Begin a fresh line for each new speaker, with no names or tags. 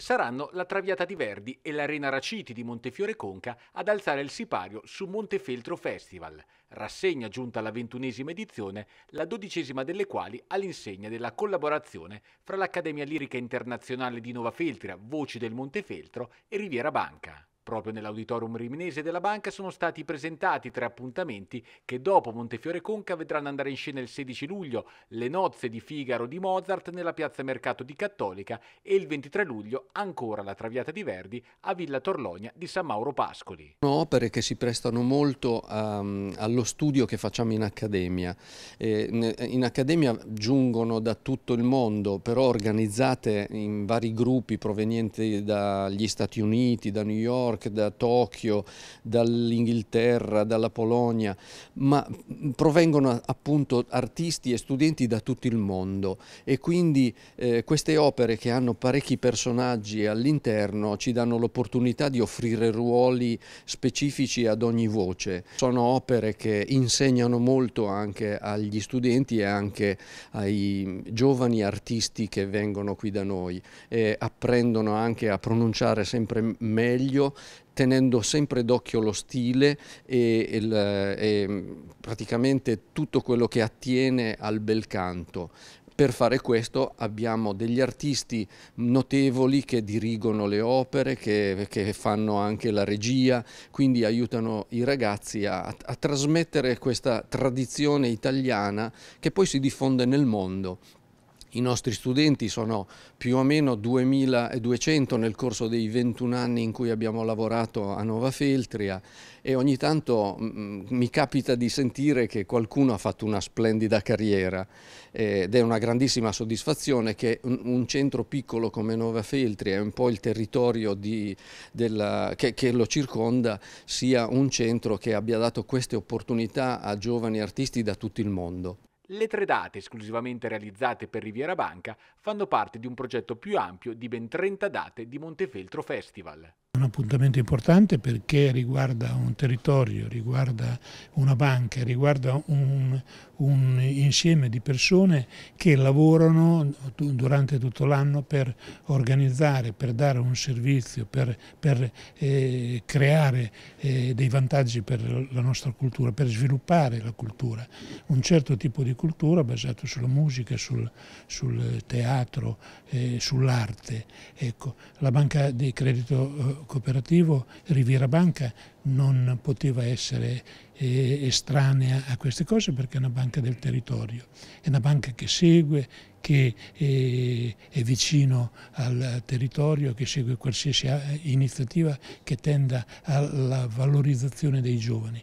saranno la Traviata di Verdi e l'Arena Raciti di Montefiore Conca ad alzare il sipario su Montefeltro Festival, rassegna giunta alla ventunesima edizione, la dodicesima delle quali all'insegna della collaborazione fra l'Accademia Lirica Internazionale di Nova Feltria, Voci del Montefeltro e Riviera Banca. Proprio nell'auditorium riminese della banca sono stati presentati tre appuntamenti che dopo Montefiore Conca vedranno andare in scena il 16 luglio le nozze di Figaro di Mozart nella piazza Mercato di Cattolica e il 23 luglio ancora la Traviata di Verdi a Villa Torlonia di San Mauro Pascoli.
Sono opere che si prestano molto um, allo studio che facciamo in accademia. Eh, in accademia giungono da tutto il mondo, però organizzate in vari gruppi provenienti dagli Stati Uniti, da New York, York, da Tokyo, dall'Inghilterra, dalla Polonia, ma provengono appunto artisti e studenti da tutto il mondo e quindi eh, queste opere che hanno parecchi personaggi all'interno ci danno l'opportunità di offrire ruoli specifici ad ogni voce. Sono opere che insegnano molto anche agli studenti e anche ai giovani artisti che vengono qui da noi e apprendono anche a pronunciare sempre meglio tenendo sempre d'occhio lo stile e, il, e praticamente tutto quello che attiene al bel canto. Per fare questo abbiamo degli artisti notevoli che dirigono le opere, che, che fanno anche la regia, quindi aiutano i ragazzi a, a trasmettere questa tradizione italiana che poi si diffonde nel mondo. I nostri studenti sono più o meno 2200 nel corso dei 21 anni in cui abbiamo lavorato a Nova Feltria e ogni tanto mm, mm, mi capita di sentire che qualcuno ha fatto una splendida carriera ed è una grandissima soddisfazione che un, centro piccolo come Nova Feltria, un po' il territorio di, della, che, che lo circonda, sia un centro che abbia dato queste opportunità a giovani artisti da tutto il mondo.
Le tre date esclusivamente realizzate per Riviera Banca fanno parte di un progetto più ampio di ben 30 date di Montefeltro Festival.
Un appuntamento importante perché riguarda un territorio, riguarda una banca, riguarda un, un insieme di persone che lavorano durante tutto l'anno per organizzare, per dare un servizio, per, per eh, creare eh, dei vantaggi per la nostra cultura, per sviluppare la cultura. Un certo tipo di cultura basato sulla musica, sul, sul teatro, eh, sull'arte. Ecco, la banca di credito eh, cooperativo Riviera Banca non poteva essere eh, estranea a queste cose perché è una banca del territorio, è una banca che segue, che eh, è vicino al territorio, che segue qualsiasi eh, iniziativa che tenda alla valorizzazione dei giovani.